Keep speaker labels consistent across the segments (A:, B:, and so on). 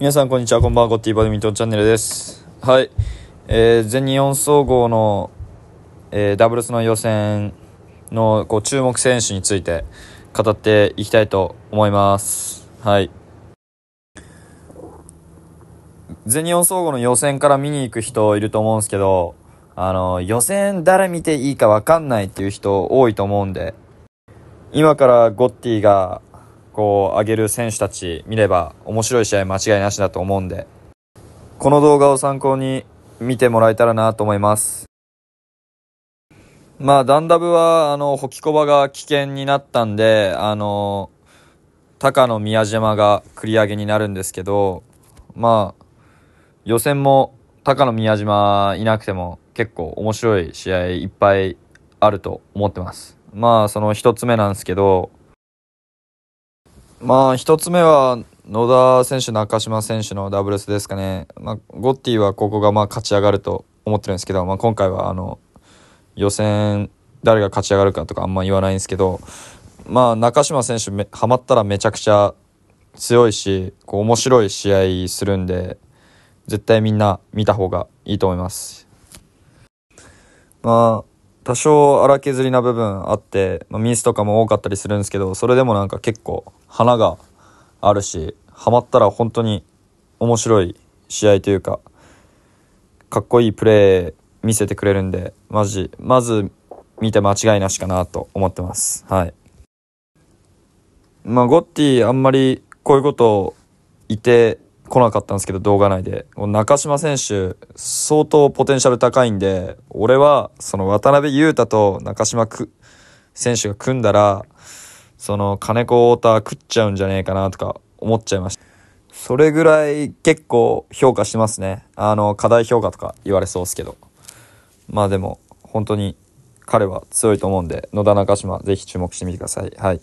A: 皆さんこんにちはこんばんはゴッティバドミントンチャンネルですはい、えー、全日本総合の、えー、ダブルスの予選のこう注目選手について語っていきたいと思いますはい全日本総合の予選から見に行く人いると思うんですけどあの予選誰見ていいか分かんないっていう人多いと思うんで今からゴッティがこう上げる選手たち見れば面白い試合間違いなしだと思うんでこの動画を参考に見てもらえたらなと思いますまあダンダブはあのホキコバが危険になったんであの高野宮島が繰り上げになるんですけどまあ予選も高野宮島いなくても結構面白い試合いっぱいあると思ってます。まあその1つ目なんですけどまあ、1つ目は野田選手、中島選手のダブルスですかね、まあ、ゴッティはここがまあ勝ち上がると思ってるんですけど、まあ、今回はあの予選、誰が勝ち上がるかとかあんま言わないんですけど、まあ、中島選手はまったらめちゃくちゃ強いしこう面白い試合するんで絶対みんな見た方がいいと思います。まあ多少荒削りな部分あって、まあ、ミスとかも多かったりするんですけどそれでもなんか結構花があるしハマったら本当に面白い試合というかかっこいいプレー見せてくれるんでマジまず見て間違いなしかなと思ってますはいまあゴッティあんまりこういうことをって来なかったんですけど動画内で中島選手相当ポテンシャル高いんで俺はその渡辺裕太と中島く選手が組んだらその金子太田食っちゃうんじゃねえかなとか思っちゃいましたそれぐらい結構評価してますねあの課題評価とか言われそうですけどまあでも本当に彼は強いと思うんで野田中島ぜひ注目してみてくださいはい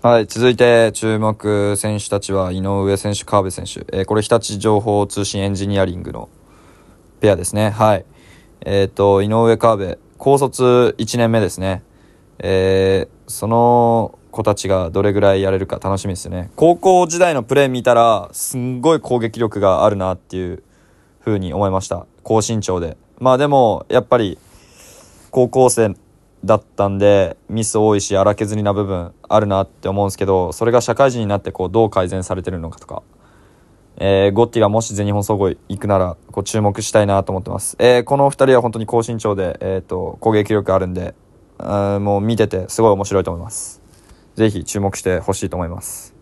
A: はい、続いて注目選手たちは井上選手、川辺選手、えー、これ日立情報通信エンジニアリングのペアですね、はいえーと、井上、川辺高卒1年目ですね、えー、その子たちがどれぐらいやれるか楽しみですね高校時代のプレー見たらすんごい攻撃力があるなっていうふうに思いました高身長でまあでもやっぱり高校生だったんでミス多いし荒削りな部分あるなって思うんですけどそれが社会人になってこうどう改善されてるのかとか、えー、ゴッティがもし全日本総合行くならこう注目したいなと思ってます、えー、この2人は本当に高身長で、えーと、攻撃力あるんであもう見ててすごい面白いと思います是非注目してほしいと思います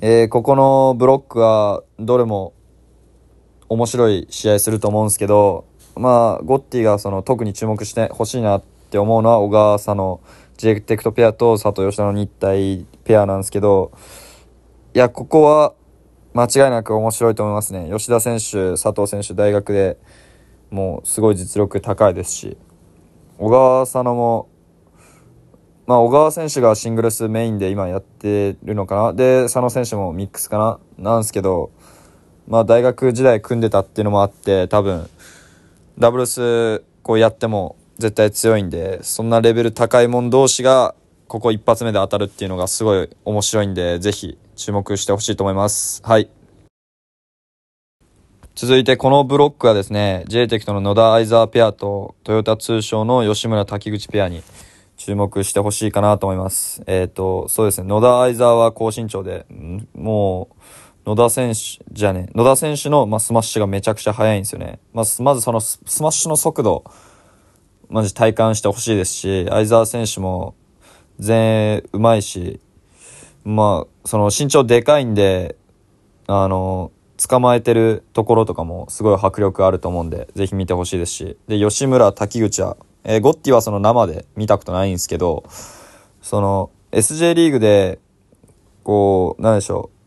A: えー、ここのブロックはどれも面白い試合すると思うんですけどまあ、ゴッティがその特に注目してほしいなって思うのは小川さのジェクテクトペアと佐藤吉田の日体ペアなんですけど、いや、ここは間違いなく面白いと思いますね。吉田選手、佐藤選手、大学でもうすごい実力高いですし、小川佐野も、まあ、小川選手がシングルスメインで今やってるのかな。で、佐野選手もミックスかななんですけど、まあ、大学時代組んでたっていうのもあって、多分、ダブルスこうやっても絶対強いんでそんなレベル高いもん同士がここ一発目で当たるっていうのがすごい面白いんでぜひ注目してほしいと思いますはい続いてこのブロックはですね j t e c との野田相澤ペアとトヨタ通商の吉村滝口ペアに注目してほしいかなと思いますえっ、ー、とそうですね野田相澤は高身長でもう野田選手じゃね、野田選手の、まあ、スマッシュがめちゃくちゃ速いんですよね。まあ、まずそのスマッシュの速度、マジ体感してほしいですし、相澤選手も全衛うまいし、まあ、その身長でかいんで、あの、捕まえてるところとかもすごい迫力あると思うんで、ぜひ見てほしいですし、で、吉村、滝口は、えー、ゴッティはその生で見たことないんですけど、その、SJ リーグで、こう、なんでしょう、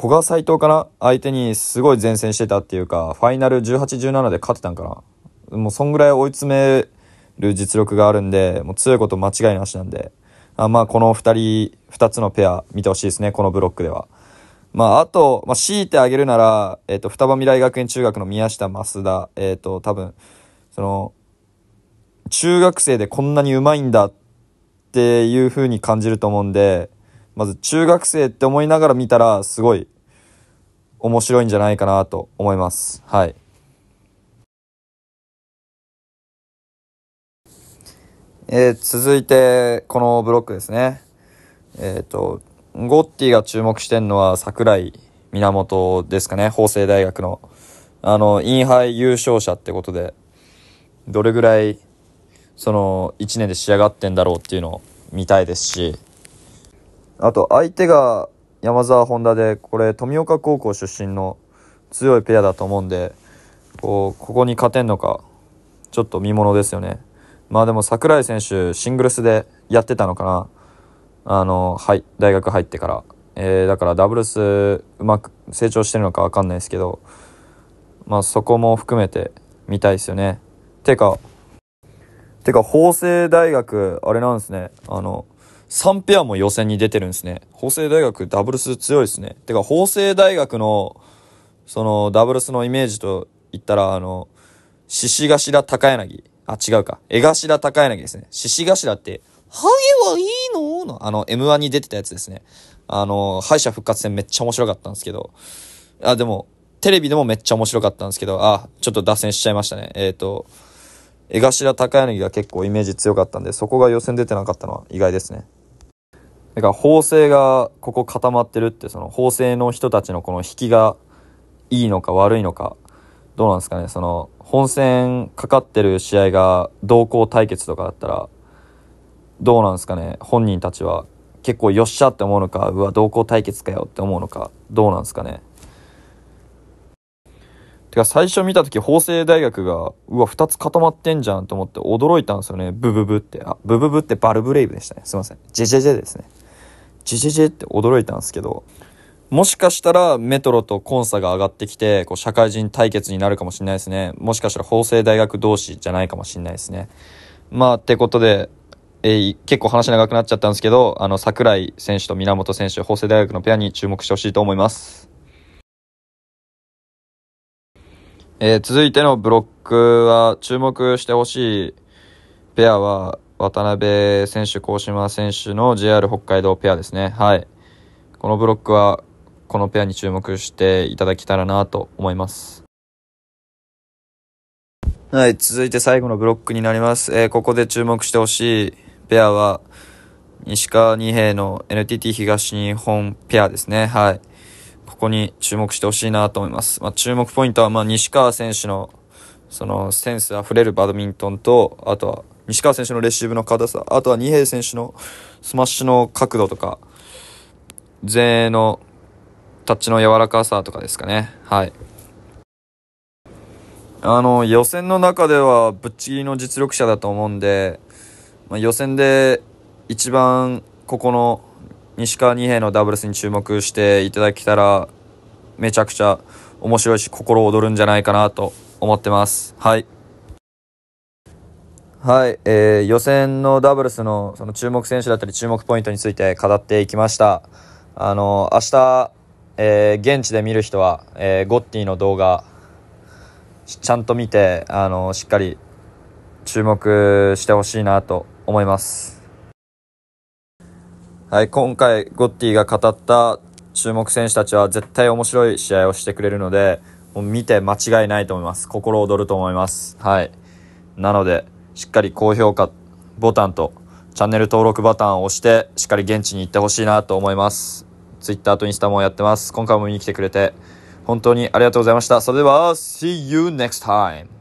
A: 古賀斎藤かな相手にすごい善戦してたっていうか、ファイナル18、17で勝ってたんかな。もうそんぐらい追い詰める実力があるんで、もう強いこと間違いなしなんで、あまあこの2人、2つのペア見てほしいですね、このブロックでは。まあ、あと、まあ、強いてあげるなら、えっ、ー、と、双葉未来学園中学の宮下増田、えっ、ー、と、多分、その、中学生でこんなに上手いんだっていう風に感じると思うんで、まず中学生って思いながら見たら、すごい面白いんじゃないかなと思います。はい。えー、続いて、このブロックですね。えっ、ー、と、ゴッティが注目してるのは桜井源ですかね、法政大学の。あの、インハイ優勝者ってことで、どれぐらい、その、1年で仕上がってんだろうっていうのを見たいですし、あと相手が山沢本田でこれ富岡高校出身の強いペアだと思うんでこうここに勝てんのかちょっと見ものですよねまあでも櫻井選手シングルスでやってたのかなあの、はい、大学入ってから、えー、だからダブルスうまく成長してるのか分かんないですけどまあそこも含めて見たいですよねてかてか法政大学あれなんですねあの3ペアも予選に出てるんですね。法政大学ダブルス強いですね。てか、法政大学の、その、ダブルスのイメージと言ったら、あの、獅子頭高柳。あ、違うか。江頭高柳ですね。獅子頭って、ハゲはいいのの、あの、M1 に出てたやつですね。あの、敗者復活戦めっちゃ面白かったんですけど。あ、でも、テレビでもめっちゃ面白かったんですけど、あ、ちょっと脱線しちゃいましたね。えっ、ー、と、江頭高柳が結構イメージ強かったんで、そこが予選出てなかったのは意外ですね。だから法制がここ固まってるってその法制の人たちのこの引きがいいのか悪いのかどうなんですかねその本戦かかってる試合が同行対決とかだったらどうなんですかね本人たちは結構よっしゃって思うのかうわ同行対決かよって思うのかどうなんですかねてか最初見た時法政大学がうわ2つ固まってんじゃんと思って驚いたんですよねブブブってあブブブってバルブレイブでしたねすいませんジェジェジェですねジジジって驚いたんですけどもしかしたらメトロとコンサが上がってきてこう社会人対決になるかもしれないですねもしかしたら法政大学同士じゃないかもしれないですねまあってことで、えー、結構話長くなっちゃったんですけどあの櫻井選手と源選手法政大学のペアに注目してほしいと思いますえー、続いてのブロックは注目してほしいペアは渡辺選手、鴻島選手の JR 北海道ペアですね。はい。このブロックは、このペアに注目していただけたらなと思います。はい、続いて最後のブロックになります。えー、ここで注目してほしいペアは、西川二平の NTT 東日本ペアですね。はい。ここに注目してほしいなと思います。まあ、注目ポイントは、まあ、西川選手の、その、センス溢れるバドミントンと、あとは、西川選手のレシーブの硬さ、あとは二平選手のスマッシュの角度とか、前衛のタッチの柔らかさとかですかね。はい。あの、予選の中ではぶっちぎりの実力者だと思うんで、まあ、予選で一番ここの西川二平のダブルスに注目していただけたら、めちゃくちゃ面白いし心躍るんじゃないかなと思ってます。はい。はい、えー、予選のダブルスのその注目選手だったり注目ポイントについて語っていきました。あの明日、えー、現地で見る人は、えー、ゴッティの動画ちゃんと見てあのしっかり注目してほしいなと思います。はい、今回ゴッティが語った注目選手たちは絶対面白い試合をしてくれるのでもう見て間違いないと思います心躍ると思いますはいなのでしっかり高評価ボタンとチャンネル登録ボタンを押してしっかり現地に行ってほしいなと思います Twitter とインスタもやってます今回も見に来てくれて本当にありがとうございましたそれでは See you next time